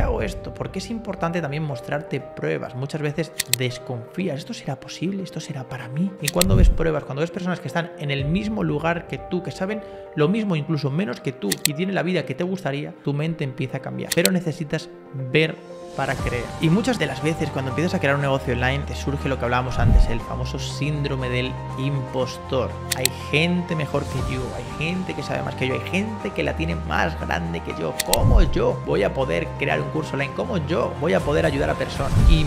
hago esto? Porque es importante también mostrarte pruebas. Muchas veces desconfías, ¿esto será posible? ¿Esto será para mí? Y cuando ves pruebas, cuando ves personas que están en el mismo lugar que tú, que saben lo mismo, incluso menos que tú, y tienen la vida que te gustaría, tu mente empieza a cambiar. Pero necesitas ver para creer. Y muchas de las veces cuando empiezas a crear un negocio online te surge lo que hablábamos antes, el famoso síndrome del impostor. Hay gente mejor que yo, hay gente que sabe más que yo, hay gente que la tiene más grande que yo. ¿Cómo yo voy a poder crear un curso online? ¿Cómo yo voy a poder ayudar a personas? Y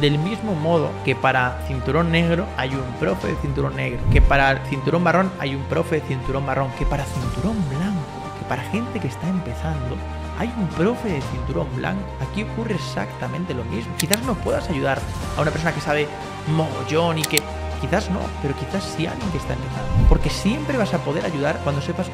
del mismo modo que para cinturón negro hay un profe de cinturón negro, que para cinturón marrón hay un profe de cinturón marrón, que para cinturón blanco, que para gente que está empezando hay un profe de cinturón blanco. Aquí ocurre exactamente lo mismo. Quizás nos puedas ayudar a una persona que sabe mogollón y que Quizás no, pero quizás sí alguien que está empezando. Porque siempre vas a poder ayudar cuando sepas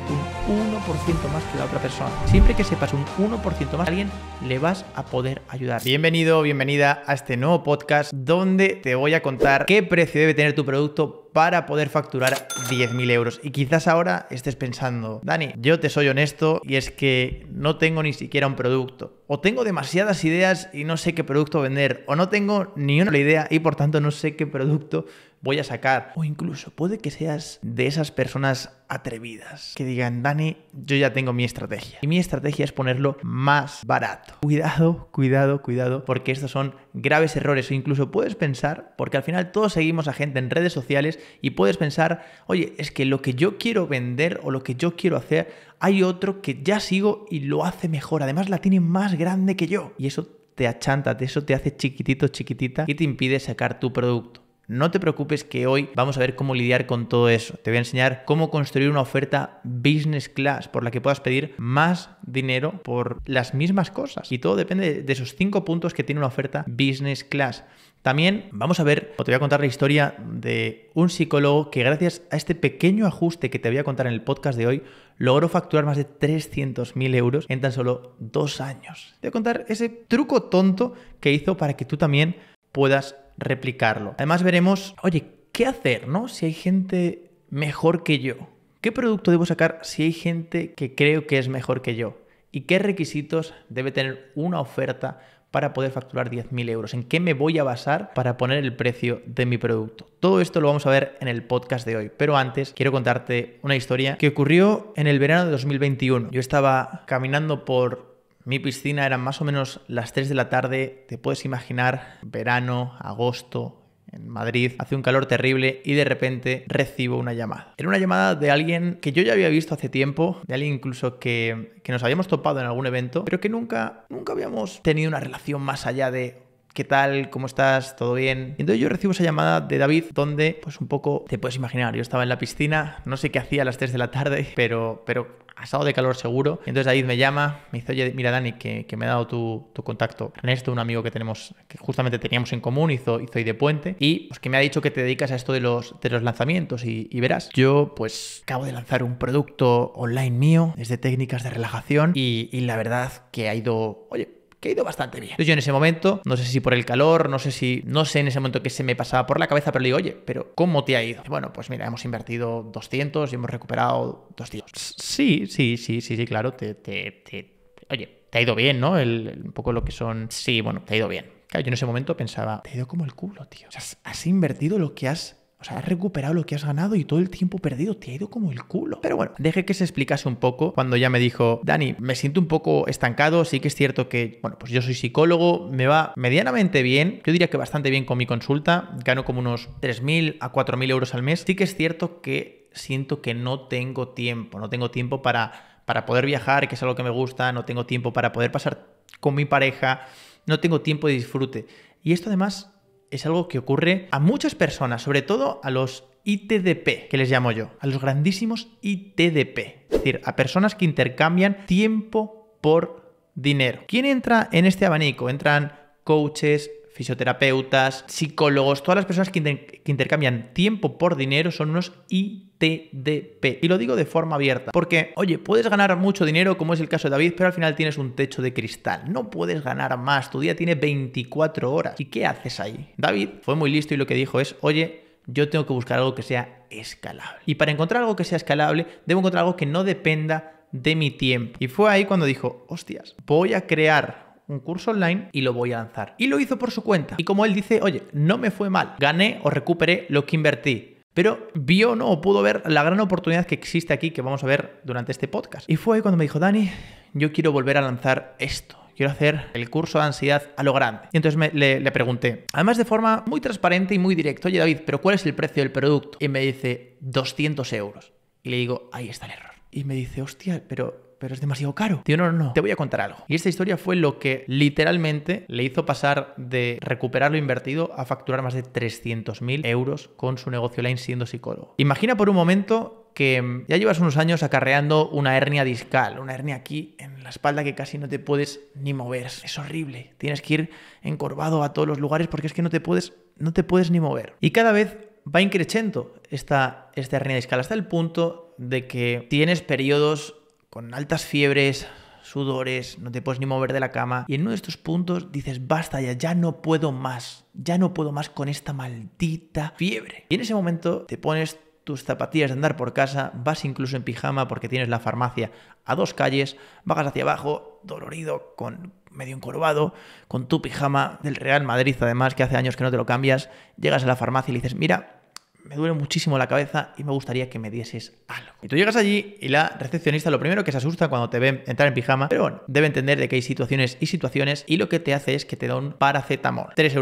un 1% más que la otra persona. Siempre que sepas un 1% más, a alguien le vas a poder ayudar. Bienvenido, bienvenida a este nuevo podcast donde te voy a contar qué precio debe tener tu producto para poder facturar 10.000 euros. Y quizás ahora estés pensando, Dani, yo te soy honesto y es que no tengo ni siquiera un producto. O tengo demasiadas ideas y no sé qué producto vender. O no tengo ni una idea y por tanto no sé qué producto voy a sacar. O incluso puede que seas de esas personas atrevidas que digan, Dani, yo ya tengo mi estrategia. Y mi estrategia es ponerlo más barato. Cuidado, cuidado, cuidado, porque estos son graves errores o incluso puedes pensar, porque al final todos seguimos a gente en redes sociales y puedes pensar, oye, es que lo que yo quiero vender o lo que yo quiero hacer, hay otro que ya sigo y lo hace mejor. Además la tiene más grande que yo. Y eso te achanta, eso te hace chiquitito, chiquitita y te impide sacar tu producto. No te preocupes que hoy vamos a ver cómo lidiar con todo eso. Te voy a enseñar cómo construir una oferta business class por la que puedas pedir más dinero por las mismas cosas. Y todo depende de esos cinco puntos que tiene una oferta business class. También vamos a ver, o te voy a contar la historia de un psicólogo que gracias a este pequeño ajuste que te voy a contar en el podcast de hoy, logró facturar más de 300.000 euros en tan solo dos años. Te voy a contar ese truco tonto que hizo para que tú también puedas replicarlo. Además veremos, oye, ¿qué hacer, no? Si hay gente mejor que yo. ¿Qué producto debo sacar si hay gente que creo que es mejor que yo? ¿Y qué requisitos debe tener una oferta para poder facturar 10.000 euros? ¿En qué me voy a basar para poner el precio de mi producto? Todo esto lo vamos a ver en el podcast de hoy, pero antes quiero contarte una historia que ocurrió en el verano de 2021. Yo estaba caminando por mi piscina eran más o menos las 3 de la tarde, te puedes imaginar, verano, agosto, en Madrid, hace un calor terrible y de repente recibo una llamada. Era una llamada de alguien que yo ya había visto hace tiempo, de alguien incluso que, nos habíamos topado en algún evento, pero que nunca, nunca habíamos tenido una relación más allá de ¿Qué tal? ¿Cómo estás? ¿Todo bien? Y entonces yo recibo esa llamada de David donde, pues un poco, te puedes imaginar, yo estaba en la piscina, no sé qué hacía a las 3 de la tarde, pero, pero asado de calor seguro. Entonces David me llama, me dice, oye, mira Dani, que, me ha dado tu, tu, contacto. Ernesto, un amigo que tenemos, que justamente teníamos en común, hizo, hizo y de puente, y pues que me ha dicho que te dedicas a esto de los, de los lanzamientos y, verás, yo pues acabo de lanzar un producto online mío, es de técnicas de relajación, y la verdad que ha ido, oye, que ha ido bastante bien. yo en ese momento, no sé si por el calor, no sé si, no sé en ese momento qué se me pasaba por la cabeza, pero le digo, oye, pero ¿cómo te ha ido? bueno, pues mira, hemos invertido 200 y hemos recuperado 200. Sí, sí, sí, sí, sí, claro, te, te, oye, te ha ido bien, ¿no? un poco lo que son, sí, bueno, te ha ido bien. Claro, yo en ese momento pensaba, te ha ido como el culo, tío. O sea, has invertido lo que has o sea, has recuperado lo que has ganado y todo el tiempo perdido te ha ido como el culo. Pero bueno, deje que se explicase un poco cuando ya me dijo, Dani, me siento un poco estancado, sí que es cierto que, bueno, pues yo soy psicólogo, me va medianamente bien, yo diría que bastante bien con mi consulta, gano como unos 3.000 a 4.000 euros al mes, sí que es cierto que siento que no tengo tiempo, no tengo tiempo para, para poder viajar, que es algo que me gusta, no tengo tiempo para poder pasar con mi pareja, no tengo tiempo de disfrute. Y esto además es algo que ocurre a muchas personas, sobre todo a los ITDP, que les llamo yo, a los grandísimos ITDP, es decir, a personas que intercambian tiempo por dinero. ¿Quién entra en este abanico? Entran coaches, fisioterapeutas, psicólogos, todas las personas que, intercambian tiempo por dinero son unos ITDP. Y lo digo de forma abierta, porque, oye, puedes ganar mucho dinero, como es el caso de David, pero al final tienes un techo de cristal. No puedes ganar más, tu día tiene 24 horas. ¿Y qué haces ahí? David fue muy listo y lo que dijo es, oye, yo tengo que buscar algo que sea escalable. Y para encontrar algo que sea escalable, debo encontrar algo que no dependa de mi tiempo. Y fue ahí cuando dijo, hostias, voy a crear un curso online y lo voy a lanzar. Y lo hizo por su cuenta. Y como él dice, oye, no me fue mal, gané o recuperé lo que invertí. Pero vio no pudo ver la gran oportunidad que existe aquí que vamos a ver durante este podcast. Y fue ahí cuando me dijo, Dani, yo quiero volver a lanzar esto quiero hacer el curso de ansiedad a lo grande. Y entonces le, le, pregunté, además de forma muy transparente y muy directa, oye David, pero ¿cuál es el precio del producto? Y me dice, 200 euros. Y le digo, ahí está el error. Y me dice, hostia, pero pero es demasiado caro. Tío, no, no, no, te voy a contar algo. Y esta historia fue lo que literalmente le hizo pasar de recuperar lo invertido a facturar más de 300.000 euros con su negocio online siendo psicólogo. Imagina por un momento que mm, ya llevas unos años acarreando una hernia discal, una hernia aquí en la espalda que casi no te puedes ni mover. Es horrible. Tienes que ir encorvado a todos los lugares porque es que no te puedes, no te puedes ni mover. Y cada vez va increciendo esta, esta hernia discal hasta el punto de que tienes periodos con altas fiebres, sudores, no te puedes ni mover de la cama. Y en uno de estos puntos dices, basta ya, ya no puedo más, ya no puedo más con esta maldita fiebre. Y en ese momento te pones tus zapatillas de andar por casa, vas incluso en pijama porque tienes la farmacia a dos calles, bajas hacia abajo, dolorido, con medio encorvado, con tu pijama del Real Madrid además, que hace años que no te lo cambias, llegas a la farmacia y le dices, mira, me duele muchísimo la cabeza y me gustaría que me dieses algo. Y tú llegas allí y la recepcionista lo primero que se asusta cuando te ve entrar en pijama, pero bueno, debe entender de que hay situaciones y situaciones y lo que te hace es que te da un paracetamol. 3,50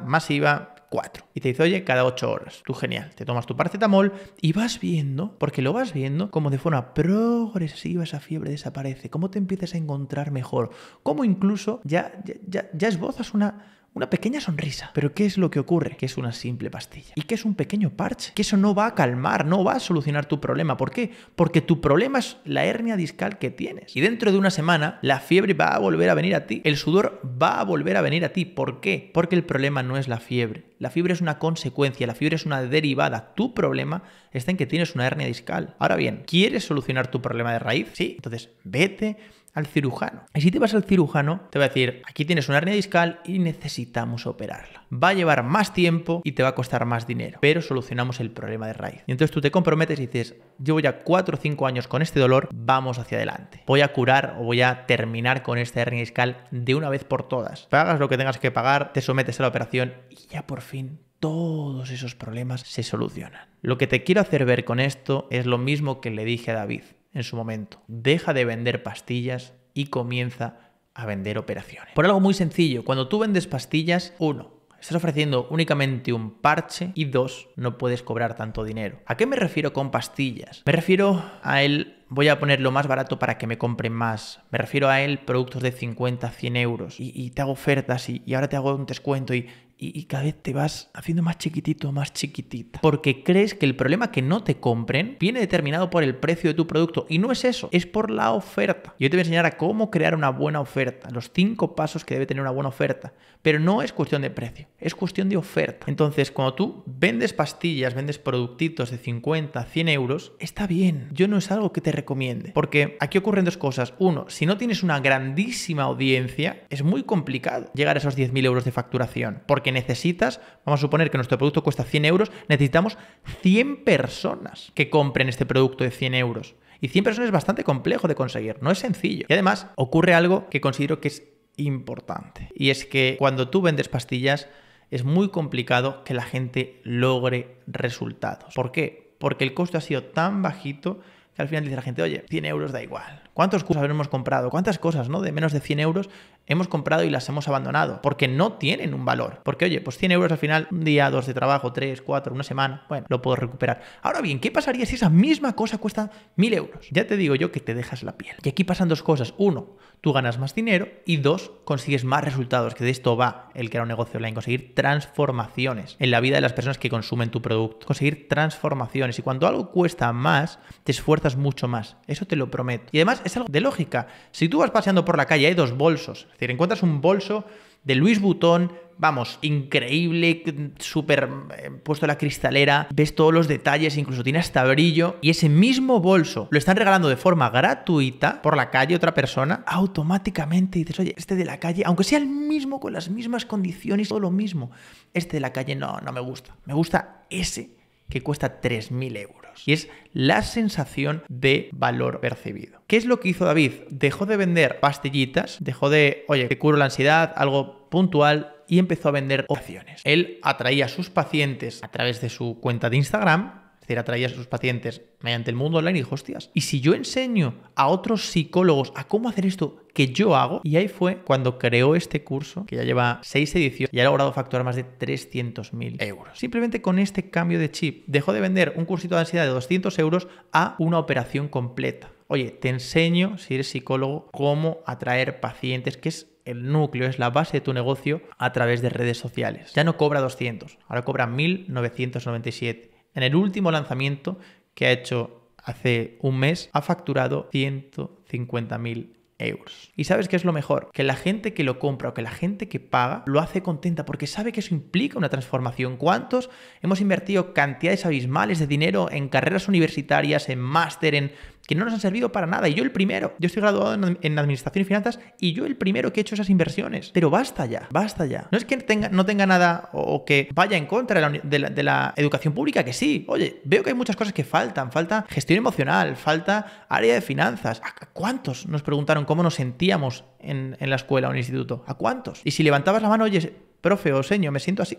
euros, más IVA, 4. Y te dice, oye, cada 8 horas. Tú genial, te tomas tu paracetamol y vas viendo, porque lo vas viendo, como de forma progresiva esa fiebre desaparece, cómo te empiezas a encontrar mejor, cómo incluso ya, ya, ya, ya esbozas una una pequeña sonrisa. Pero ¿qué es lo que ocurre? Que es una simple pastilla. Y que es un pequeño parche. Que eso no va a calmar, no va a solucionar tu problema. ¿Por qué? Porque tu problema es la hernia discal que tienes. Y dentro de una semana, la fiebre va a volver a venir a ti. El sudor va a volver a venir a ti. ¿Por qué? Porque el problema no es la fiebre. La fiebre es una consecuencia, la fiebre es una derivada. Tu problema está en que tienes una hernia discal. Ahora bien, ¿quieres solucionar tu problema de raíz? Sí. Entonces, vete al cirujano. Y si te vas al cirujano, te va a decir, aquí tienes una hernia discal y necesitamos operarla. Va a llevar más tiempo y te va a costar más dinero, pero solucionamos el problema de raíz. Y entonces tú te comprometes y dices, llevo ya 4 o 5 años con este dolor, vamos hacia adelante. Voy a curar o voy a terminar con esta hernia discal de una vez por todas. Pagas lo que tengas que pagar, te sometes a la operación y ya por fin todos esos problemas se solucionan. Lo que te quiero hacer ver con esto es lo mismo que le dije a David en su momento. Deja de vender pastillas y comienza a vender operaciones. Por algo muy sencillo, cuando tú vendes pastillas, uno, Estás ofreciendo únicamente un parche y dos, no puedes cobrar tanto dinero. ¿A qué me refiero con pastillas? Me refiero a él voy a ponerlo más barato para que me compren más. Me refiero a él productos de 50, 100 euros y, te hago ofertas y, ahora te hago un descuento y y, cada vez te vas haciendo más chiquitito, más chiquitita. Porque crees que el problema que no te compren viene determinado por el precio de tu producto. Y no es eso, es por la oferta. Yo te voy a enseñar a cómo crear una buena oferta, los cinco pasos que debe tener una buena oferta. Pero no es cuestión de precio, es cuestión de oferta. Entonces, cuando tú vendes pastillas, vendes productitos de 50, 100 euros, está bien. Yo no es algo que te recomiende. Porque aquí ocurren dos cosas. Uno, si no tienes una grandísima audiencia, es muy complicado llegar a esos 10.000 euros de facturación. Porque necesitas, vamos a suponer que nuestro producto cuesta 100 euros, necesitamos 100 personas que compren este producto de 100 euros. Y 100 personas es bastante complejo de conseguir, no es sencillo. Y además ocurre algo que considero que es importante. Y es que cuando tú vendes pastillas es muy complicado que la gente logre resultados. ¿Por qué? Porque el costo ha sido tan bajito que al final dice la gente, oye, 100 euros da igual, ¿Cuántos cursos habremos comprado? ¿Cuántas cosas, ¿no? De menos de 100 euros hemos comprado y las hemos abandonado porque no tienen un valor. Porque, oye, pues 100 euros al final, un día, dos de trabajo, tres, cuatro, una semana, bueno, lo puedo recuperar. Ahora bien, ¿qué pasaría si esa misma cosa cuesta 1000 euros? Ya te digo yo que te dejas la piel. Y aquí pasan dos cosas. Uno, tú ganas más dinero y dos, consigues más resultados, que de esto va el crear un negocio online, conseguir transformaciones en la vida de las personas que consumen tu producto, conseguir transformaciones. Y cuando algo cuesta más, te esfuerzas mucho más. Eso te lo prometo. Y además, es algo de lógica. Si tú vas paseando por la calle, hay dos bolsos. Es decir, encuentras un bolso de Luis Butón, vamos, increíble, súper eh, puesto la cristalera, ves todos los detalles, incluso tiene hasta brillo, y ese mismo bolso lo están regalando de forma gratuita por la calle otra persona, automáticamente dices, oye, este de la calle, aunque sea el mismo, con las mismas condiciones, todo lo mismo, este de la calle no, no me gusta, me gusta ese que cuesta 3.000 euros y es la sensación de valor percibido. ¿Qué es lo que hizo David? Dejó de vender pastillitas, dejó de, oye, te curo la ansiedad, algo puntual, y empezó a vender opciones. Él atraía a sus pacientes a través de su cuenta de Instagram decir, atraía a sus pacientes mediante el mundo online y hostias, ¿y si yo enseño a otros psicólogos a cómo hacer esto que yo hago? Y ahí fue cuando creó este curso, que ya lleva seis ediciones y ha logrado facturar más de 300.000 euros. Simplemente con este cambio de chip, dejó de vender un cursito de ansiedad de 200 euros a una operación completa. Oye, te enseño, si eres psicólogo, cómo atraer pacientes, que es el núcleo, es la base de tu negocio a través de redes sociales. Ya no cobra 200, ahora cobra 1997 en el último lanzamiento que ha hecho hace un mes, ha facturado 150.000 euros. ¿Y sabes qué es lo mejor? Que la gente que lo compra o que la gente que paga lo hace contenta porque sabe que eso implica una transformación. ¿Cuántos hemos invertido cantidades abismales de dinero en carreras universitarias, en máster, en que no nos han servido para nada. Y yo el primero. Yo estoy graduado en, Administración y Finanzas y yo el primero que he hecho esas inversiones. Pero basta ya, basta ya. No es que tenga, no tenga nada o que vaya en contra de la, educación pública, que sí. Oye, veo que hay muchas cosas que faltan. Falta gestión emocional, falta área de finanzas. ¿A cuántos nos preguntaron cómo nos sentíamos en, en la escuela o en el instituto? ¿A cuántos? Y si levantabas la mano, oye, profe o señor, me siento así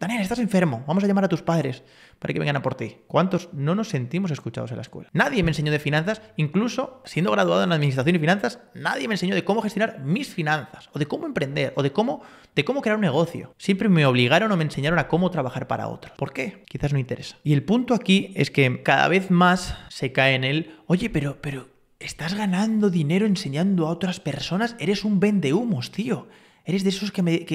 Daniel, estás enfermo, vamos a llamar a tus padres para que vengan a por ti. ¿Cuántos no nos sentimos escuchados en la escuela? Nadie me enseñó de finanzas, incluso siendo graduado en administración y finanzas, nadie me enseñó de cómo gestionar mis finanzas, o de cómo emprender, o de cómo, de cómo crear un negocio. Siempre me obligaron o me enseñaron a cómo trabajar para otros. ¿Por qué? Quizás no interesa. Y el punto aquí es que cada vez más se cae en el, oye, pero, pero, estás ganando dinero enseñando a otras personas, eres un vendehumos, tío. Eres de esos que, me,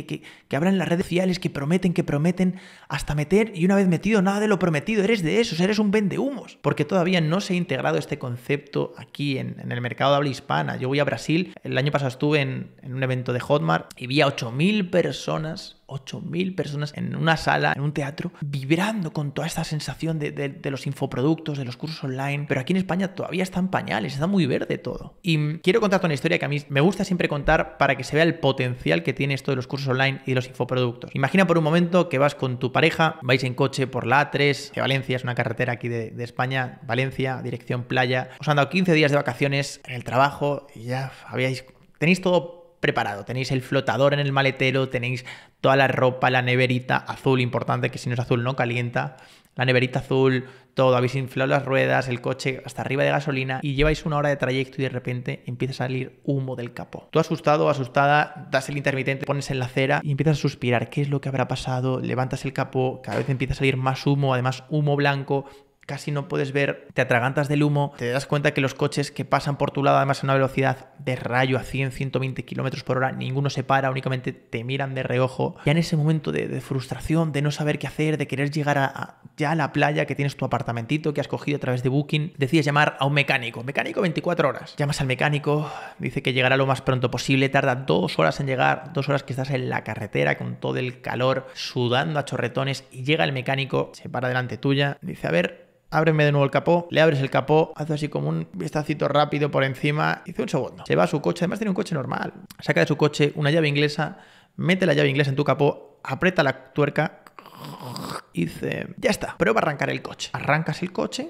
hablan las redes sociales, que prometen, que prometen, hasta meter y una vez metido, nada de lo prometido. Eres de esos, eres un humos Porque todavía no se ha integrado este concepto aquí en, el mercado de habla hispana. Yo voy a Brasil, el año pasado estuve en, en un evento de Hotmart y vi a 8.000 personas 8.000 personas en una sala, en un teatro, vibrando con toda esta sensación de, los infoproductos, de los cursos online. Pero aquí en España todavía están pañales, está muy verde todo. Y quiero contarte una historia que a mí me gusta siempre contar para que se vea el potencial que tiene esto de los cursos online y de los infoproductos. Imagina por un momento que vas con tu pareja, vais en coche por la A3 que Valencia, es una carretera aquí de, de España, Valencia, dirección playa. Os han dado 15 días de vacaciones en el trabajo y ya habíais tenéis todo preparado. Tenéis el flotador en el maletero, tenéis toda la ropa, la neverita azul, importante que si no es azul no calienta, la neverita azul, todo, habéis inflado las ruedas, el coche hasta arriba de gasolina y lleváis una hora de trayecto y de repente empieza a salir humo del capó. Tú asustado, asustada, das el intermitente, pones en la cera y empiezas a suspirar, ¿qué es lo que habrá pasado? Levantas el capó, cada vez empieza a salir más humo, además humo blanco, casi no puedes ver, te atragantas del humo, te das cuenta que los coches que pasan por tu lado, además a una velocidad de rayo a 100, 120 kilómetros por hora, ninguno se para, únicamente te miran de reojo. Ya en ese momento de, frustración, de no saber qué hacer, de querer llegar a, ya a la playa, que tienes tu apartamentito que has cogido a través de Booking, decides llamar a un mecánico. Mecánico 24 horas. Llamas al mecánico, dice que llegará lo más pronto posible, tarda dos horas en llegar, dos horas que estás en la carretera con todo el calor, sudando a chorretones, y llega el mecánico, se para delante tuya, dice, a ver, ábreme de nuevo el capó, le abres el capó, hace así como un vistacito rápido por encima, hace un segundo, se va a su coche, además tiene un coche normal, saca de su coche una llave inglesa, mete la llave inglesa en tu capó, aprieta la tuerca, y dice, ya está, va a arrancar el coche. Arrancas el coche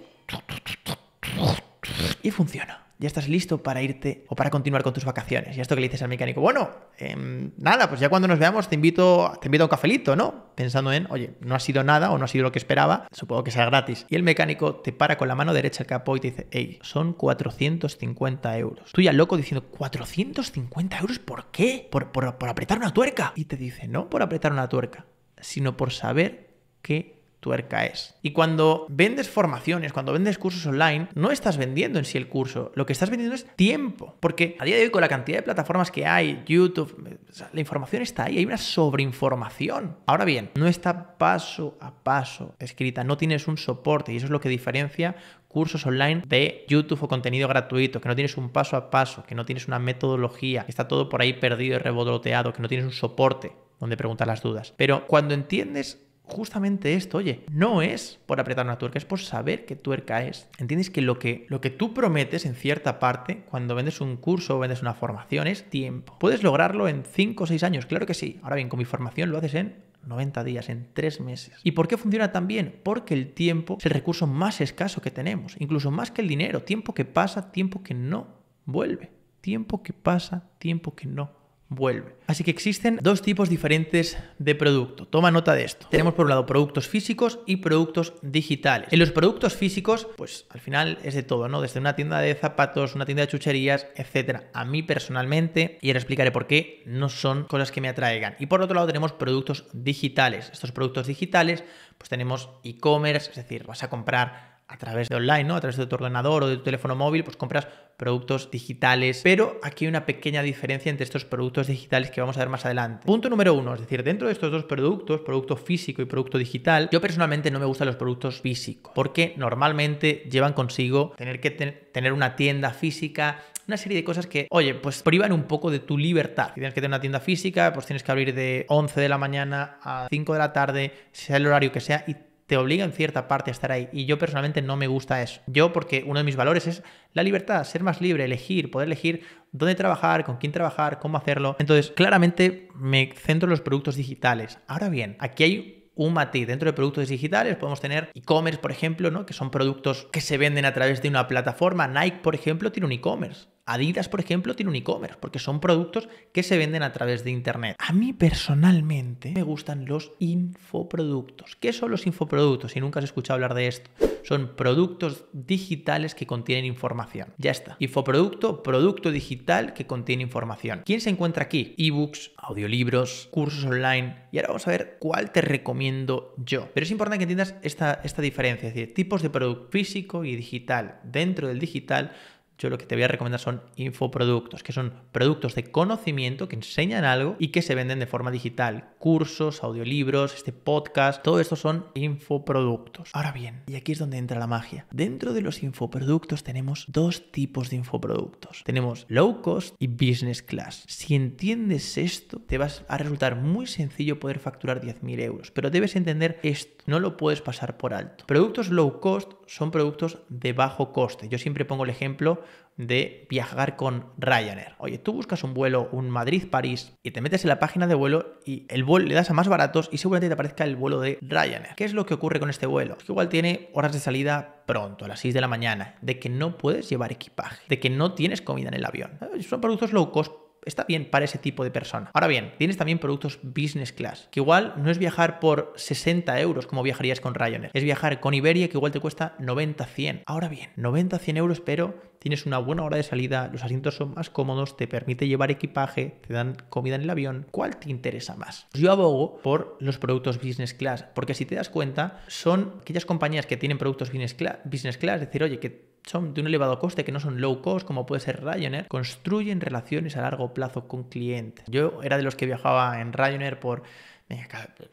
y funciona ya estás listo para irte o para continuar con tus vacaciones. Y esto que le dices al mecánico, bueno, em, nada, pues ya cuando nos veamos te invito, te invito a un cafelito, ¿no? Pensando en, oye, no ha sido nada o no ha sido lo que esperaba, supongo que sea gratis. Y el mecánico te para con la mano derecha el capó y te dice, hey, son 450 euros. Tú ya loco diciendo, ¿450 euros por qué? ¿Por, por apretar una tuerca? Y te dice, no por apretar una tuerca, sino por saber que tuerca es. Y cuando vendes formaciones, cuando vendes cursos online, no estás vendiendo en sí el curso, lo que estás vendiendo es tiempo, porque a día de hoy con la cantidad de plataformas que hay, YouTube, la información está ahí, hay una sobreinformación. Ahora bien, no está paso a paso escrita, no tienes un soporte y eso es lo que diferencia cursos online de YouTube o contenido gratuito, que no tienes un paso a paso, que no tienes una metodología, que está todo por ahí perdido y revoloteado, que no tienes un soporte donde preguntar las dudas. Pero cuando entiendes justamente esto, oye, no es por apretar una tuerca, es por saber qué tuerca es. ¿Entiendes que lo que, lo que tú prometes en cierta parte cuando vendes un curso o vendes una formación es tiempo? ¿Puedes lograrlo en 5 o 6 años? Claro que sí. Ahora bien, con mi formación lo haces en 90 días, en 3 meses. ¿Y por qué funciona tan bien? Porque el tiempo es el recurso más escaso que tenemos, incluso más que el dinero, tiempo que pasa, tiempo que no vuelve, tiempo que pasa, tiempo que no vuelve. Así que existen dos tipos diferentes de producto. Toma nota de esto. Tenemos por un lado productos físicos y productos digitales. En los productos físicos, pues al final es de todo, ¿no? Desde una tienda de zapatos, una tienda de chucherías, etcétera. A mí personalmente, y ahora explicaré por qué, no son cosas que me atraigan. Y por otro lado tenemos productos digitales. Estos productos digitales, pues tenemos e-commerce, es decir, vas a comprar a través de online, A través de tu ordenador o de tu teléfono móvil, pues compras productos digitales. Pero aquí hay una pequeña diferencia entre estos productos digitales que vamos a ver más adelante. Punto número uno, es decir, dentro de estos dos productos, producto físico y producto digital, yo personalmente no me gustan los productos físicos, porque normalmente llevan consigo tener que tener una tienda física, una serie de cosas que, oye, pues privan un poco de tu libertad. Si tienes que tener una tienda física, pues tienes que abrir de 11 de la mañana a 5 de la tarde, sea el horario que sea, y te obliga en cierta parte a estar ahí. Y yo personalmente no me gusta eso. Yo porque uno de mis valores es la libertad, ser más libre, elegir, poder elegir dónde trabajar, con quién trabajar, cómo hacerlo. Entonces, claramente me centro en los productos digitales. Ahora bien, aquí hay un matiz. Dentro de productos digitales podemos tener e-commerce, por ejemplo, ¿no? que son productos que se venden a través de una plataforma. Nike, por ejemplo, tiene un e-commerce. Adidas, por ejemplo, tiene un e-commerce porque son productos que se venden a través de Internet. A mí personalmente me gustan los infoproductos. ¿Qué son los infoproductos? Si nunca has escuchado hablar de esto, son productos digitales que contienen información. Ya está. Infoproducto, producto digital que contiene información. ¿Quién se encuentra aquí? Ebooks, audiolibros, cursos online. Y ahora vamos a ver cuál te recomiendo yo. Pero es importante que entiendas esta, esta diferencia, es decir, tipos de producto físico y digital. Dentro del digital yo lo que te voy a recomendar son infoproductos, que son productos de conocimiento que enseñan algo y que se venden de forma digital. Cursos, audiolibros, este podcast, todo esto son infoproductos. Ahora bien, y aquí es donde entra la magia. Dentro de los infoproductos tenemos dos tipos de infoproductos. Tenemos low cost y business class. Si entiendes esto, te vas a resultar muy sencillo poder facturar 10.000 euros, pero debes entender esto, no lo puedes pasar por alto. Productos low cost son productos de bajo coste. Yo siempre pongo el ejemplo de viajar con Ryanair. Oye, tú buscas un vuelo, un Madrid-París, y te metes en la página de vuelo y el vuelo le das a más baratos y seguramente te aparezca el vuelo de Ryanair. ¿Qué es lo que ocurre con este vuelo? Que igual tiene horas de salida pronto, a las 6 de la mañana, de que no puedes llevar equipaje, de que no tienes comida en el avión. Son productos low cost está bien para ese tipo de persona. Ahora bien, tienes también productos business class, que igual no es viajar por 60 euros como viajarías con Ryanair, es viajar con Iberia que igual te cuesta 90-100. Ahora bien, 90-100 euros, pero tienes una buena hora de salida, los asientos son más cómodos, te permite llevar equipaje, te dan comida en el avión. ¿Cuál te interesa más? Pues yo abogo por los productos business class, porque si te das cuenta, son aquellas compañías que tienen productos business class, business class es decir, oye, que son de un elevado coste, que no son low cost, como puede ser Ryanair, construyen relaciones a largo plazo con clientes. Yo era de los que viajaba en Ryanair por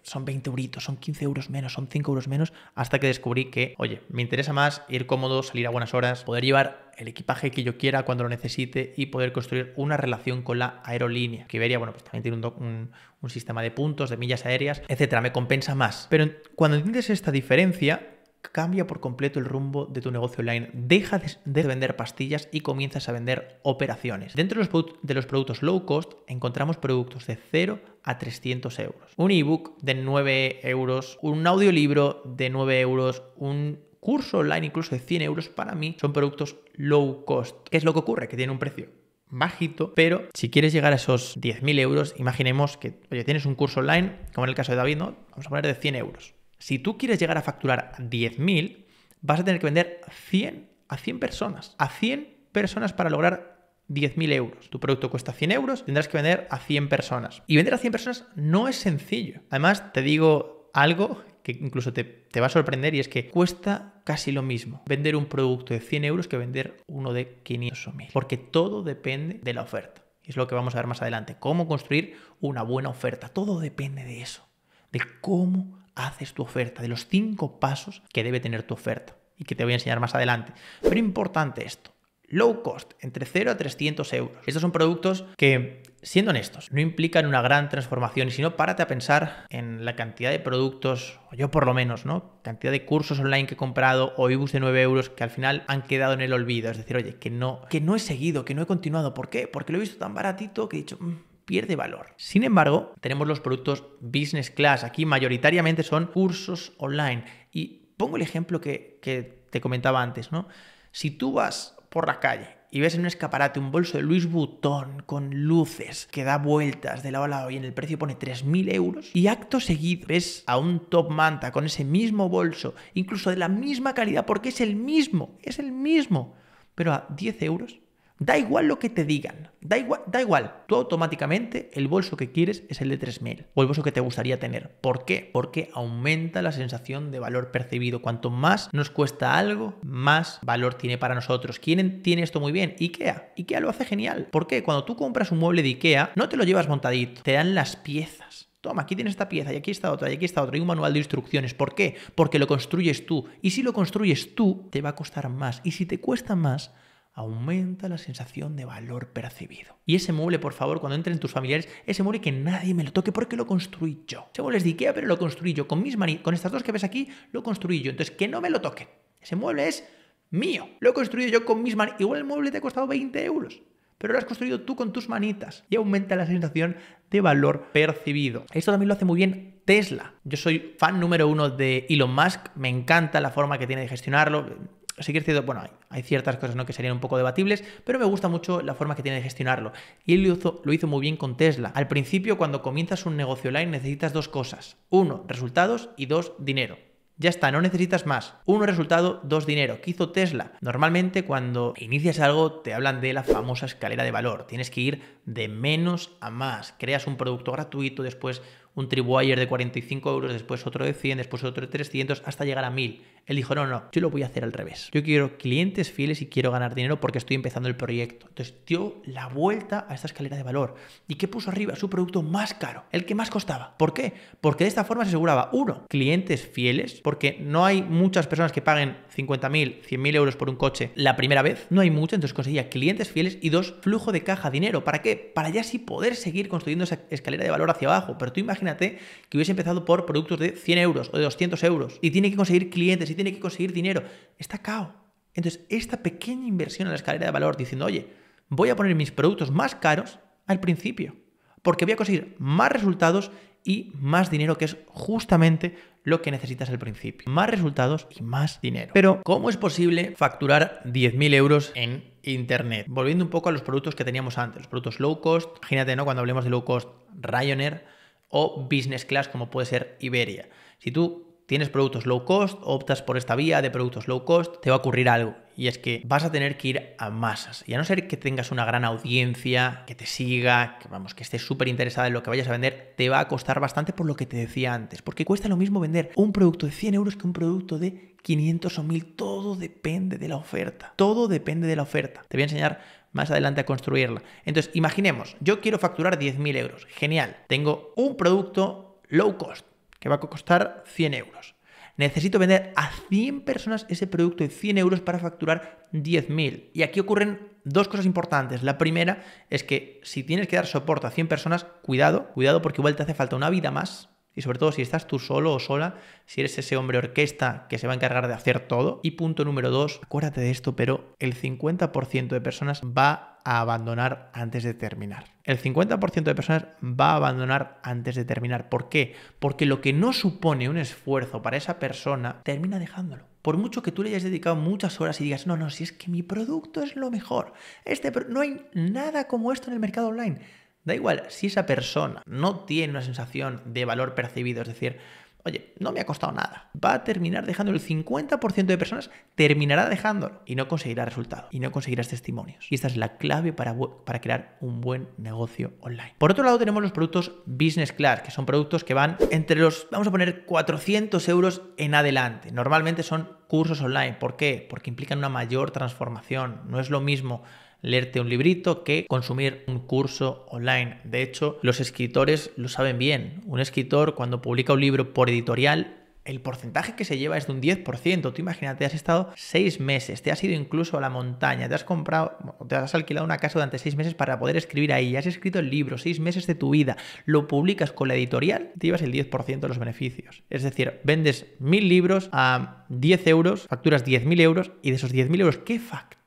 son 20 euritos, son 15 euros menos, son 5 euros menos, hasta que descubrí que, oye, me interesa más ir cómodo, salir a buenas horas, poder llevar el equipaje que yo quiera cuando lo necesite y poder construir una relación con la aerolínea. Que vería, bueno, pues también tiene un, un sistema de puntos, de millas aéreas, etcétera, me compensa más. Pero cuando entiendes esta diferencia, cambia por completo el rumbo de tu negocio online. Deja de vender pastillas y comienzas a vender operaciones. Dentro de los productos low cost encontramos productos de 0 a 300 euros. Un ebook de 9 euros, un audiolibro de 9 euros, un curso online incluso de 100 euros para mí son productos low cost. ¿Qué es lo que ocurre? Que tiene un precio bajito, pero si quieres llegar a esos 10.000 euros, imaginemos que oye, tienes un curso online, como en el caso de David, ¿no? Vamos a poner de 100 euros. Si tú quieres llegar a facturar 10.000, vas a tener que vender 100 a 100 personas. A 100 personas para lograr 10.000 euros. Tu producto cuesta 100 euros, tendrás que vender a 100 personas. Y vender a 100 personas no es sencillo. Además, te digo algo que incluso te, te, va a sorprender y es que cuesta casi lo mismo vender un producto de 100 euros que vender uno de 500 o Porque todo depende de la oferta. Y es lo que vamos a ver más adelante. Cómo construir una buena oferta. Todo depende de eso. De cómo haces tu oferta, de los cinco pasos que debe tener tu oferta y que te voy a enseñar más adelante. Pero importante esto, low cost, entre 0 a 300 euros. Estos son productos que, siendo honestos, no implican una gran transformación y si no, párate a pensar en la cantidad de productos, o yo por lo menos, ¿no? Cantidad de cursos online que he comprado o ebooks de 9 euros que al final han quedado en el olvido. Es decir, oye, que no, que no he seguido, que no he continuado. ¿Por qué? Porque lo he visto tan baratito que he dicho, mm, pierde valor. Sin embargo, tenemos los productos business class. Aquí mayoritariamente son cursos online. Y pongo el ejemplo que, te comentaba antes, ¿no? Si tú vas por la calle y ves en un escaparate un bolso de Louis Vuitton con luces que da vueltas de lado a lado y en el precio pone 3.000 euros y acto seguido ves a un top manta con ese mismo bolso, incluso de la misma calidad porque es el mismo, es el mismo, pero a 10 euros, Da igual lo que te digan, da igual, da igual. Tú automáticamente el bolso que quieres es el de 3000 o el bolso que te gustaría tener. ¿Por qué? Porque aumenta la sensación de valor percibido. Cuanto más nos cuesta algo, más valor tiene para nosotros. ¿Quién tiene esto muy bien? IKEA. IKEA lo hace genial. ¿Por qué? Cuando tú compras un mueble de IKEA, no te lo llevas montadito, te dan las piezas. Toma, aquí tienes esta pieza, y aquí está otra, y aquí está otra, y un manual de instrucciones. ¿Por qué? Porque lo construyes tú. Y si lo construyes tú, te va a costar más. Y si te cuesta más, aumenta la sensación de valor percibido. Y ese mueble, por favor, cuando entren tus familiares, ese mueble que nadie me lo toque porque lo construí yo. Ese mueble es de Ikea, pero lo construí yo. Con mis manitas, con estas dos que ves aquí, lo construí yo. Entonces, que no me lo toquen. Ese mueble es mío. Lo he yo con mis manitas. Igual el mueble te ha costado 20 euros pero lo has construido tú con tus manitas y aumenta la sensación de valor percibido. Esto también lo hace muy bien Tesla. Yo soy fan número uno de Elon Musk, me encanta la forma que tiene de gestionarlo. Así que bueno, hay, ciertas cosas ¿no? que serían un poco debatibles, pero me gusta mucho la forma que tiene de gestionarlo. Y él lo hizo, lo hizo muy bien con Tesla. Al principio, cuando comienzas un negocio online, necesitas dos cosas. Uno, resultados y dos, dinero. Ya está, no necesitas más. Uno resultado, dos dinero. ¿Qué hizo Tesla? Normalmente cuando inicias algo te hablan de la famosa escalera de valor. Tienes que ir de menos a más. Creas un producto gratuito, después un tripwire de 45 euros, después otro de 100, después otro de 300, hasta llegar a 1000. Él dijo, no, no, yo lo voy a hacer al revés. Yo quiero clientes fieles y quiero ganar dinero porque estoy empezando el proyecto. Entonces dio la vuelta a esta escalera de valor. ¿Y qué puso arriba? Su producto más caro, el que más costaba. ¿Por qué? Porque de esta forma se aseguraba, uno, clientes fieles, porque no hay muchas personas que paguen 50.000, 100.000 euros por un coche la primera vez. No hay mucho, entonces conseguía clientes fieles y dos, flujo de caja, dinero. ¿Para qué? Para ya sí poder seguir construyendo esa escalera de valor hacia abajo. Pero tú imaginas imagínate que hubiese empezado por productos de 100 euros o de 200 euros y tiene que conseguir clientes y tiene que conseguir dinero. Está cao. Entonces, esta pequeña inversión en la escalera de valor diciendo, oye, voy a poner mis productos más caros al principio, porque voy a conseguir más resultados y más dinero, que es justamente lo que necesitas al principio. Más resultados y más dinero. Pero, ¿cómo es posible facturar 10.000 euros en Internet? Volviendo un poco a los productos que teníamos antes, los productos low cost, imagínate, ¿no? Cuando hablemos de low cost, Ryanair, o business class como puede ser Iberia. Si tú tienes productos low cost, optas por esta vía de productos low cost, te va a ocurrir algo y es que vas a tener que ir a masas. Y a no ser que tengas una gran audiencia, que te siga, que vamos, que estés súper interesada en lo que vayas a vender, te va a costar bastante por lo que te decía antes, porque cuesta lo mismo vender un producto de 100 euros que un producto de 500 o 1000, todo depende de la oferta, todo depende de la oferta. Te voy a enseñar más adelante a construirla. Entonces, imaginemos, yo quiero facturar 10.000 euros. Genial. Tengo un producto low cost que va a costar 100 euros. Necesito vender a 100 personas ese producto de 100 euros para facturar 10.000. Y aquí ocurren dos cosas importantes. La primera es que si tienes que dar soporte a 100 personas, cuidado, cuidado porque igual te hace falta una vida más y sobre todo si estás tú solo o sola, si eres ese hombre orquesta que se va a encargar de hacer todo. Y punto número dos, acuérdate de esto, pero el 50% de personas va a abandonar antes de terminar. El 50% de personas va a abandonar antes de terminar. ¿Por qué? Porque lo que no supone un esfuerzo para esa persona termina dejándolo. Por mucho que tú le hayas dedicado muchas horas y digas, no, no, si es que mi producto es lo mejor. Este, no hay nada como esto en el mercado online Da igual, si esa persona no tiene una sensación de valor percibido, es decir, oye, no me ha costado nada, va a terminar dejando el 50% de personas terminará dejándolo y no conseguirá resultado y no conseguirás testimonios. Y esta es la clave para, para crear un buen negocio online. Por otro lado tenemos los productos Business Class, que son productos que van entre los, vamos a poner, 400 euros en adelante. Normalmente son cursos online. ¿Por qué? Porque implican una mayor transformación. No es lo mismo leerte un librito que consumir un curso online. De hecho, los escritores lo saben bien. Un escritor cuando publica un libro por editorial el porcentaje que se lleva es de un 10%. Tú imagínate, has estado seis meses, te has ido incluso a la montaña, te has comprado, te has alquilado una casa durante seis meses para poder escribir ahí, has escrito el libro, seis meses de tu vida, lo publicas con la editorial, te llevas el 10% de los beneficios. Es decir, vendes mil libros a 10 euros, facturas 10.000 euros y de esos 10.000 euros, ¿qué factura?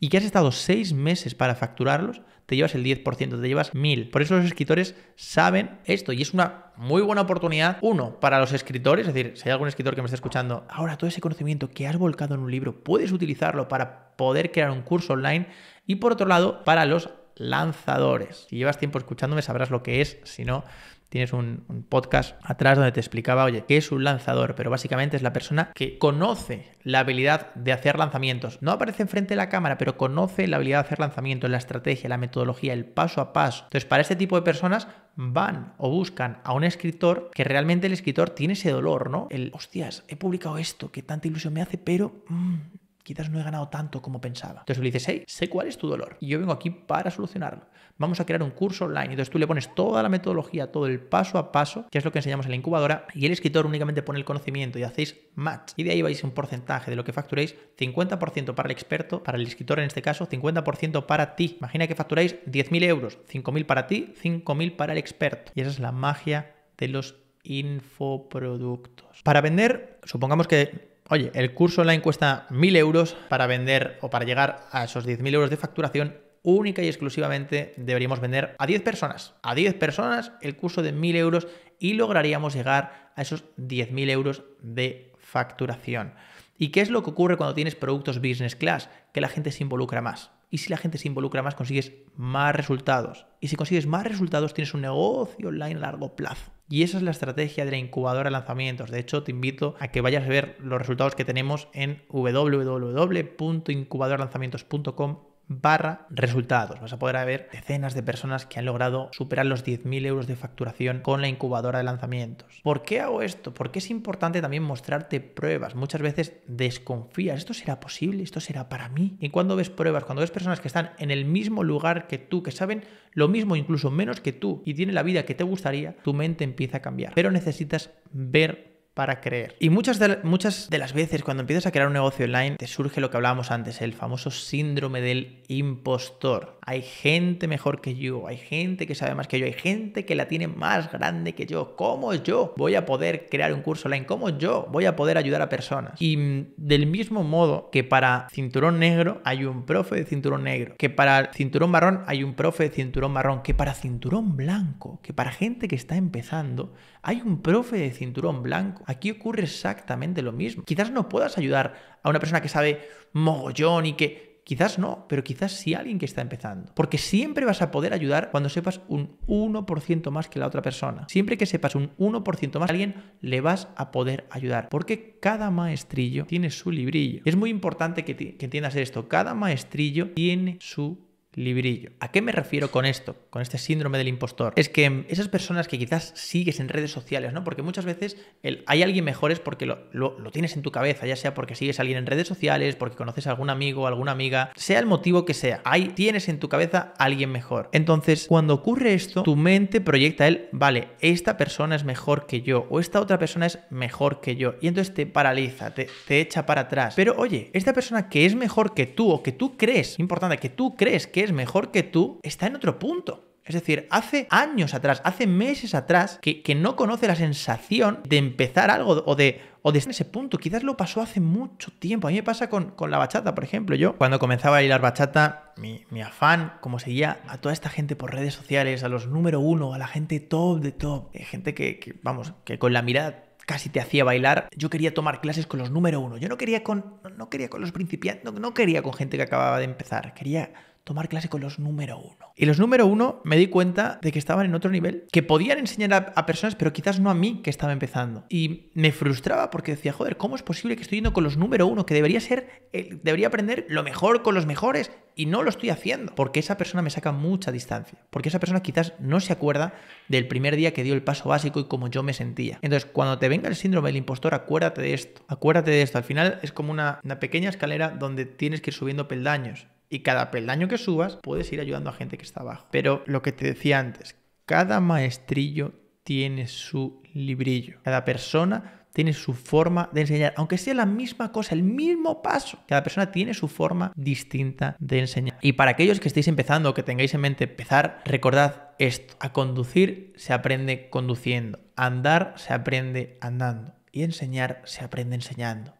y que has estado seis meses para facturarlos, te llevas el 10%, te llevas 1000. Por eso los escritores saben esto y es una muy buena oportunidad, uno, para los escritores, es decir, si hay algún escritor que me está escuchando, ahora todo ese conocimiento que has volcado en un libro, puedes utilizarlo para poder crear un curso online y por otro lado, para los lanzadores. Si llevas tiempo escuchándome sabrás lo que es, si no, tienes un, podcast atrás donde te explicaba, oye, qué es un lanzador, pero básicamente es la persona que conoce la habilidad de hacer lanzamientos. No aparece enfrente de la cámara, pero conoce la habilidad de hacer lanzamientos, la estrategia, la metodología, el paso a paso. Entonces, para este tipo de personas van o buscan a un escritor que realmente el escritor tiene ese dolor, ¿no? El, hostias, he publicado esto que tanta ilusión me hace, pero mm, quizás no he ganado tanto como pensaba. Entonces le dices, hey, sé cuál es tu dolor y yo vengo aquí para solucionarlo. Vamos a crear un curso online. Entonces tú le pones toda la metodología, todo el paso a paso, que es lo que enseñamos en la incubadora, y el escritor únicamente pone el conocimiento y hacéis match. Y de ahí vais un porcentaje de lo que facturéis, 50% para el experto, para el escritor en este caso, 50% para ti. Imagina que facturáis 10.000 euros, 5.000 para ti, 5.000 para el experto. Y esa es la magia de los infoproductos. Para vender, supongamos que oye, el curso online cuesta 1.000 euros para vender o para llegar a esos 10.000 euros de facturación, única y exclusivamente deberíamos vender a 10 personas. A 10 personas el curso de 1.000 euros y lograríamos llegar a esos 10.000 euros de facturación. ¿Y qué es lo que ocurre cuando tienes productos business class? Que la gente se involucra más. Y si la gente se involucra más, consigues más resultados. Y si consigues más resultados, tienes un negocio online a largo plazo. Y esa es la estrategia de la incubadora de lanzamientos. De hecho, te invito a que vayas a ver los resultados que tenemos en www.incubadorlanzamientos.com barra resultados. Vas a poder ver decenas de personas que han logrado superar los 10.000 euros de facturación con la incubadora de lanzamientos. ¿Por qué hago esto? Porque es importante también mostrarte pruebas. Muchas veces desconfías, ¿esto será posible? ¿Esto será para mí? Y cuando ves pruebas, cuando ves personas que están en el mismo lugar que tú, que saben lo mismo, incluso menos que tú, y tienen la vida que te gustaría, tu mente empieza a cambiar. Pero necesitas ver para creer. Y muchas de, muchas de las veces cuando empiezas a crear un negocio online te surge lo que hablábamos antes, el famoso síndrome del impostor. Hay gente mejor que yo, hay gente que sabe más que yo, hay gente que la tiene más grande que yo. ¿Cómo yo voy a poder crear un curso online? ¿Cómo yo voy a poder ayudar a personas? Y mm, del mismo modo que para cinturón negro hay un profe de cinturón negro, que para cinturón marrón hay un profe de cinturón marrón, que para cinturón blanco, que para gente que está empezando hay un profe de cinturón blanco. Aquí ocurre exactamente lo mismo. Quizás no puedas ayudar a una persona que sabe mogollón y que Quizás no, pero quizás sí alguien que está empezando. Porque siempre vas a poder ayudar cuando sepas un 1% más que la otra persona. Siempre que sepas un 1% más a alguien, le vas a poder ayudar. Porque cada maestrillo tiene su librillo. Es muy importante que, que entiendas esto. Cada maestrillo tiene su librillo. ¿A qué me refiero con esto? Con este síndrome del impostor. Es que esas personas que quizás sigues en redes sociales, ¿no? Porque muchas veces el, hay alguien mejor es porque lo, tienes en tu cabeza, ya sea porque sigues a alguien en redes sociales, porque conoces a algún amigo, alguna amiga, sea el motivo que sea, ahí tienes en tu cabeza alguien mejor. Entonces, cuando ocurre esto, tu mente proyecta el, vale, esta persona es mejor que yo, o esta otra persona es mejor que yo, y entonces te paraliza, te, te echa para atrás. Pero oye, esta persona que es mejor que tú, o que tú crees, importante, que tú crees que es mejor que tú está en otro punto. Es decir, hace años atrás, hace meses atrás, que, no conoce la sensación de empezar algo o de, o estar en ese punto. Quizás lo pasó hace mucho tiempo. A mí me pasa con, la bachata, por ejemplo. Yo, cuando comenzaba a bailar bachata, mi, afán, como seguía a toda esta gente por redes sociales, a los número uno, a la gente top de top, eh, gente que, vamos, que con la mirada casi te hacía bailar. Yo quería tomar clases con los número uno. Yo no quería con, no, quería con los principiantes, no quería con gente que acababa de empezar. Quería tomar clase con los número uno. Y los número uno me di cuenta de que estaban en otro nivel, que podían enseñar a, personas, pero quizás no a mí que estaba empezando. Y me frustraba porque decía, joder, ¿cómo es posible que estoy yendo con los número uno? Que debería ser, debería aprender lo mejor con los mejores y no lo estoy haciendo. Porque esa persona me saca mucha distancia. Porque esa persona quizás no se acuerda del primer día que dio el paso básico y cómo yo me sentía. Entonces, cuando te venga el síndrome del impostor, acuérdate de esto. Acuérdate de esto. Al final es como una, una pequeña escalera donde tienes que ir subiendo peldaños. Y cada peldaño que subas puedes ir ayudando a gente que está abajo. Pero lo que te decía antes, cada maestrillo tiene su librillo. Cada persona tiene su forma de enseñar, aunque sea la misma cosa, el mismo paso. Cada persona tiene su forma distinta de enseñar. Y para aquellos que estéis empezando o que tengáis en mente empezar, recordad esto. A conducir se aprende conduciendo, a andar se aprende andando y enseñar se aprende enseñando.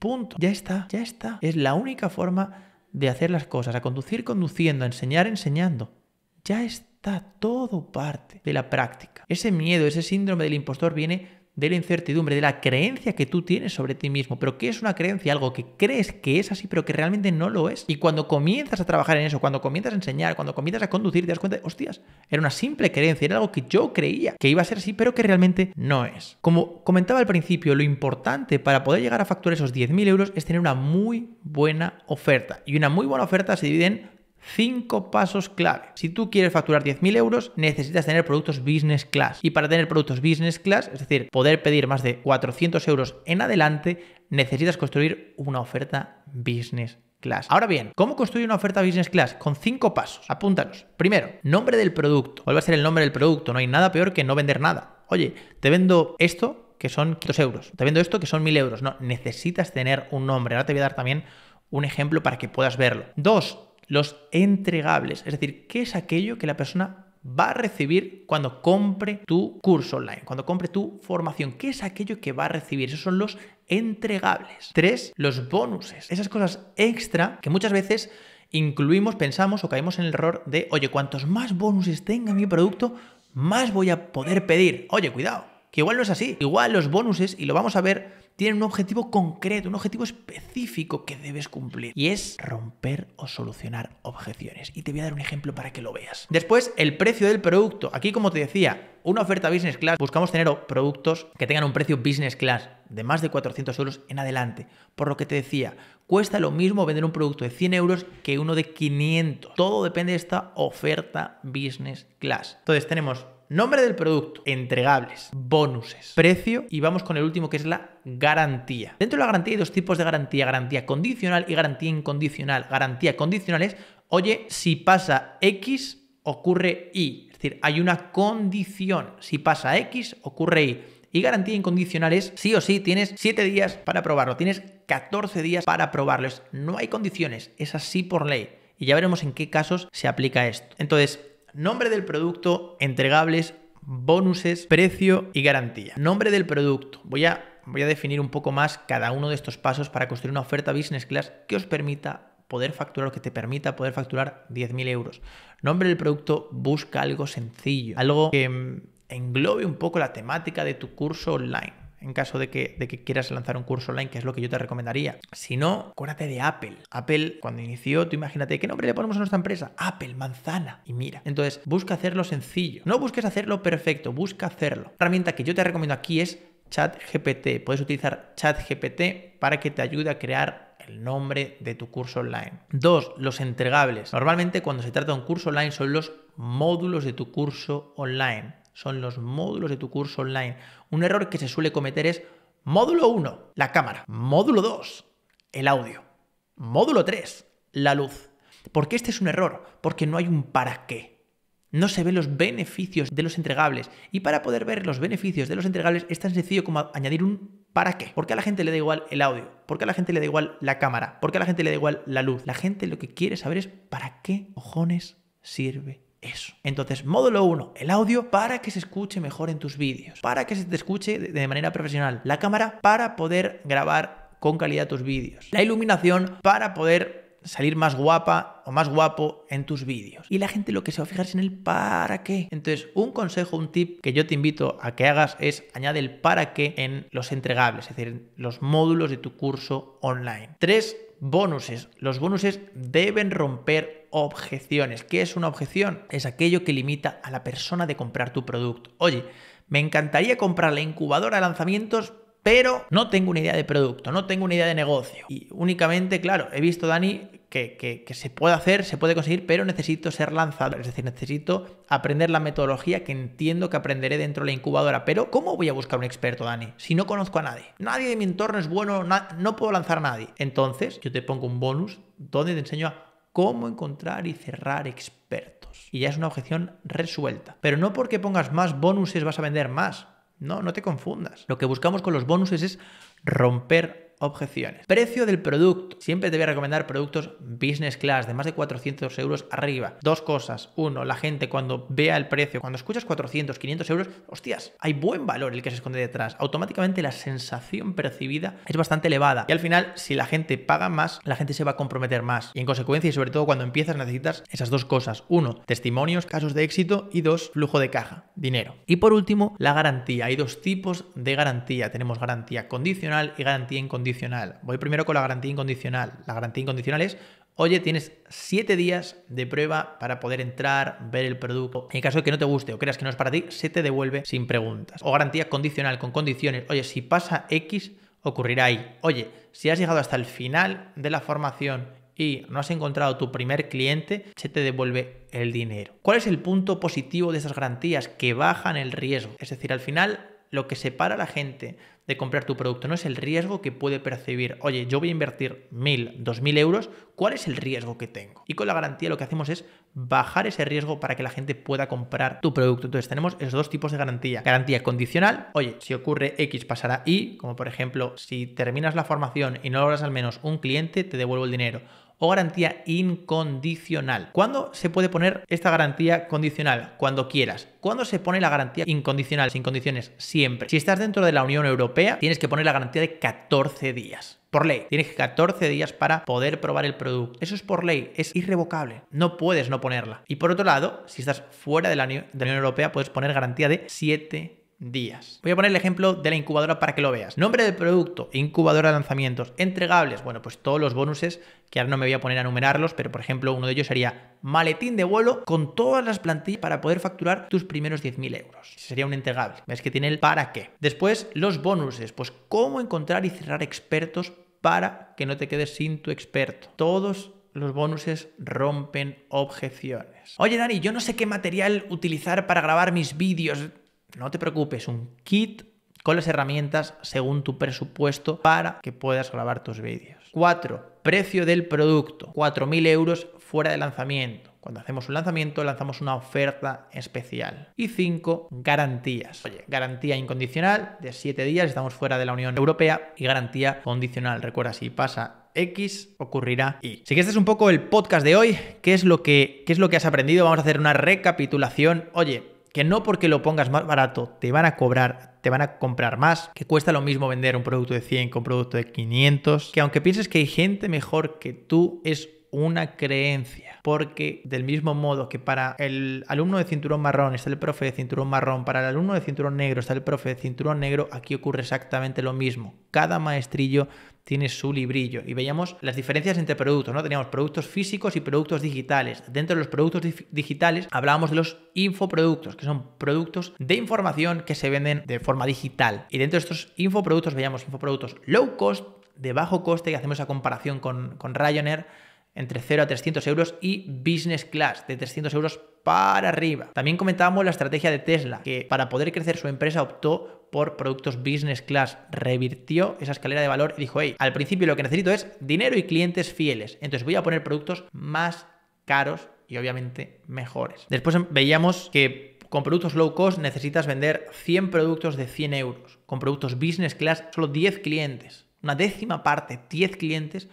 Punto. Ya está, ya está. Es la única forma de hacer las cosas, a conducir conduciendo, a enseñar enseñando, ya está todo parte de la práctica. Ese miedo, ese síndrome del impostor viene de la incertidumbre, de la creencia que tú tienes sobre ti mismo. Pero que es una creencia? Algo que crees que es así, pero que realmente no lo es. Y cuando comienzas a trabajar en eso, cuando comienzas a enseñar, cuando comienzas a conducir, te das cuenta, de, hostias, era una simple creencia, era algo que yo creía que iba a ser así, pero que realmente no es. Como comentaba al principio, lo importante para poder llegar a facturar esos 10.000 euros es tener una muy buena oferta. Y una muy buena oferta se divide en Cinco pasos clave. Si tú quieres facturar 10.000 euros, necesitas tener productos business class. Y para tener productos business class, es decir, poder pedir más de 400 euros en adelante, necesitas construir una oferta business class. Ahora bien, ¿cómo construir una oferta business class? Con cinco pasos. Apúntalos. Primero, nombre del producto. Vuelve a ser el nombre del producto. No hay nada peor que no vender nada. Oye, te vendo esto que son 500 euros. Te vendo esto que son 1.000 euros. No, necesitas tener un nombre. Ahora te voy a dar también un ejemplo para que puedas verlo. Dos, los entregables, es decir, qué es aquello que la persona va a recibir cuando compre tu curso online, cuando compre tu formación. ¿Qué es aquello que va a recibir? Esos son los entregables. Tres, los bonuses. Esas cosas extra que muchas veces incluimos, pensamos o caemos en el error de, oye, cuantos más bonuses tenga mi producto, más voy a poder pedir. Oye, cuidado, que igual no es así. Igual los bonuses, y lo vamos a ver tienen un objetivo concreto, un objetivo específico que debes cumplir. Y es romper o solucionar objeciones. Y te voy a dar un ejemplo para que lo veas. Después, el precio del producto. Aquí, como te decía, una oferta business class, buscamos tener productos que tengan un precio business class de más de 400 euros en adelante. Por lo que te decía, cuesta lo mismo vender un producto de 100 euros que uno de 500. Todo depende de esta oferta business class. Entonces tenemos Nombre del producto, entregables, bonuses, precio y vamos con el último que es la garantía. Dentro de la garantía hay dos tipos de garantía, garantía condicional y garantía incondicional. Garantía condicional es, oye, si pasa X, ocurre Y. Es decir, hay una condición. Si pasa X, ocurre Y. Y garantía incondicional es, sí o sí, tienes 7 días para probarlo, tienes 14 días para probarlo. No hay condiciones, es así por ley. Y ya veremos en qué casos se aplica esto. Entonces, nombre del producto, entregables, bonuses, precio y garantía. Nombre del producto. Voy a, voy a definir un poco más cada uno de estos pasos para construir una oferta business class que os permita poder facturar o que te permita poder facturar 10.000 euros. Nombre del producto, busca algo sencillo, algo que mm, englobe un poco la temática de tu curso online en caso de que, quieras lanzar un curso online, que es lo que yo te recomendaría. Si no, acuérdate de Apple. Apple, cuando inició, tú imagínate, ¿qué nombre le ponemos a nuestra empresa? Apple, manzana. Y mira, entonces busca hacerlo sencillo. No busques hacerlo perfecto, busca hacerlo. La herramienta que yo te recomiendo aquí es ChatGPT. Puedes utilizar ChatGPT para que te ayude a crear el nombre de tu curso online. Dos, los entregables. Normalmente cuando se trata de un curso online son los módulos de tu curso online son los módulos de tu curso online. Un error que se suele cometer es módulo 1, la cámara, módulo 2, el audio, módulo 3, la luz. ¿Por qué este es un error? Porque no hay un para qué. No se ven los beneficios de los entregables. Y para poder ver los beneficios de los entregables es tan sencillo como añadir un para qué. Porque a la gente le da igual el audio? porque a la gente le da igual la cámara? porque a la gente le da igual la luz? La gente lo que quiere saber es para qué ojones sirve eso. Entonces, módulo 1, el audio para que se escuche mejor en tus vídeos, para que se te escuche de manera profesional, la cámara para poder grabar con calidad tus vídeos, la iluminación para poder salir más guapa o más guapo en tus vídeos. Y la gente lo que se va a fijar es en el para qué. Entonces, un consejo, un tip que yo te invito a que hagas es añade el para qué en los entregables, es decir, los módulos de tu curso online. Tres bonuses. Los bonuses deben romper objeciones. ¿Qué es una objeción? Es aquello que limita a la persona de comprar tu producto. Oye, me encantaría comprar la incubadora de lanzamientos, pero no tengo una idea de producto, no tengo una idea de negocio. Y únicamente, claro, he visto, Dani, que, se puede hacer, se puede conseguir, pero necesito ser lanzado. Es decir, necesito aprender la metodología que entiendo que aprenderé dentro de la incubadora. Pero, ¿cómo voy a buscar un experto, Dani? Si no conozco a nadie. Nadie de mi entorno es bueno, no puedo lanzar a nadie. Entonces, yo te pongo un bonus donde te enseño a cómo encontrar y cerrar expertos. Y ya es una objeción resuelta. Pero no porque pongas más bonuses vas a vender más. No, no te confundas. Lo que buscamos con los bonuses es romper objeciones. Precio del producto. Siempre te voy a recomendar productos business class de más de 400 euros arriba. Dos cosas. Uno, la gente cuando vea el precio, cuando escuchas 400, 500 euros, hostias, hay buen valor el que se esconde detrás. Automáticamente la sensación percibida es bastante elevada. Y al final, si la gente paga más, la gente se va a comprometer más. Y en consecuencia, y sobre todo cuando empiezas, necesitas esas dos cosas. Uno, testimonios, casos de éxito. Y dos, flujo de caja, dinero. Y por último, la garantía. Hay dos tipos de garantía. Tenemos garantía condicional y garantía incondicional Voy primero con la garantía incondicional. La garantía incondicional es, oye, tienes 7 días de prueba para poder entrar, ver el producto. En caso de que no te guste o creas que no es para ti, se te devuelve sin preguntas. O garantía condicional con condiciones. Oye, si pasa X, ocurrirá ahí. Oye, si has llegado hasta el final de la formación y no has encontrado tu primer cliente, se te devuelve el dinero. ¿Cuál es el punto positivo de esas garantías que bajan el riesgo? Es decir, al final lo que separa a la gente de comprar tu producto no es el riesgo que puede percibir. Oye, yo voy a invertir mil, dos mil euros, ¿cuál es el riesgo que tengo? Y con la garantía lo que hacemos es bajar ese riesgo para que la gente pueda comprar tu producto. Entonces tenemos esos dos tipos de garantía. Garantía condicional, oye, si ocurre X pasará Y, como por ejemplo, si terminas la formación y no logras al menos un cliente, te devuelvo el dinero o garantía incondicional. ¿Cuándo se puede poner esta garantía condicional? Cuando quieras. ¿Cuándo se pone la garantía incondicional? Sin condiciones, siempre. Si estás dentro de la Unión Europea, tienes que poner la garantía de 14 días. Por ley, tienes 14 días para poder probar el producto. Eso es por ley, es irrevocable. No puedes no ponerla. Y por otro lado, si estás fuera de la, Unión Europea, puedes poner garantía de 7 días. Voy a poner el ejemplo de la incubadora para que lo veas. Nombre de producto, incubadora de lanzamientos, entregables, bueno, pues todos los bonuses, que ahora no me voy a poner a numerarlos, pero por ejemplo uno de ellos sería maletín de vuelo con todas las plantillas para poder facturar tus primeros 10.000 euros. Sería un entregable. Ves que tiene el para qué. Después los bonuses, pues cómo encontrar y cerrar expertos para que no te quedes sin tu experto. Todos los bonuses rompen objeciones. Oye, Dani, yo no sé qué material utilizar para grabar mis vídeos no te preocupes, un kit con las herramientas según tu presupuesto para que puedas grabar tus vídeos. 4. Precio del producto. 4.000 euros fuera de lanzamiento. Cuando hacemos un lanzamiento lanzamos una oferta especial. Y 5. Garantías. Oye, garantía incondicional de 7 días, estamos fuera de la Unión Europea, y garantía condicional. Recuerda, si pasa X ocurrirá Y. Así que este es un poco el podcast de hoy. ¿Qué es lo que, qué es lo que has aprendido? Vamos a hacer una recapitulación. Oye, que no porque lo pongas más barato te van a cobrar, te van a comprar más, que cuesta lo mismo vender un producto de 100 que un producto de 500, que aunque pienses que hay gente mejor que tú, es una creencia, porque del mismo modo que para el alumno de cinturón marrón está el profe de cinturón marrón, para el alumno de cinturón negro está el profe de cinturón negro, aquí ocurre exactamente lo mismo. Cada maestrillo tiene su librillo y veíamos las diferencias entre productos, ¿no? Teníamos productos físicos y productos digitales. Dentro de los productos digitales hablábamos de los infoproductos, que son productos de información que se venden de forma digital. Y dentro de estos infoproductos veíamos infoproductos low cost, de bajo coste, y hacemos esa comparación con, con Ryanair entre 0 a 300 euros y business class de 300 euros para arriba. También comentábamos la estrategia de Tesla, que para poder crecer su empresa optó por productos business class, revirtió esa escalera de valor y dijo, hey, al principio lo que necesito es dinero y clientes fieles, entonces voy a poner productos más caros y obviamente mejores. Después veíamos que con productos low cost necesitas vender 100 productos de 100 euros, con productos business class solo 10 clientes, una décima parte, 10 clientes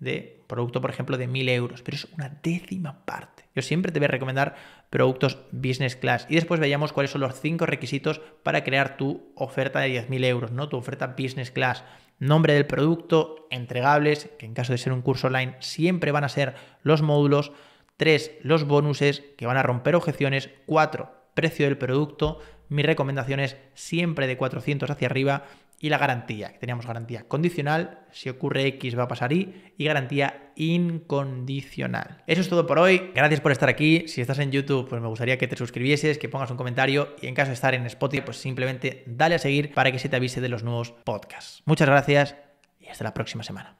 de producto, por ejemplo, de 1000 euros, pero es una décima parte. Yo siempre te voy a recomendar productos business class y después veamos cuáles son los cinco requisitos para crear tu oferta de 10.000 euros, ¿no? Tu oferta business class. Nombre del producto, entregables, que en caso de ser un curso online siempre van a ser los módulos. Tres, Los bonuses que van a romper objeciones. Cuatro, Precio del producto. Mi recomendación es siempre de 400 hacia arriba y la garantía. que Teníamos garantía condicional, si ocurre X va a pasar Y, y garantía incondicional. Eso es todo por hoy. Gracias por estar aquí. Si estás en YouTube, pues me gustaría que te suscribieses, que pongas un comentario y en caso de estar en Spotify, pues simplemente dale a seguir para que se te avise de los nuevos podcasts. Muchas gracias y hasta la próxima semana.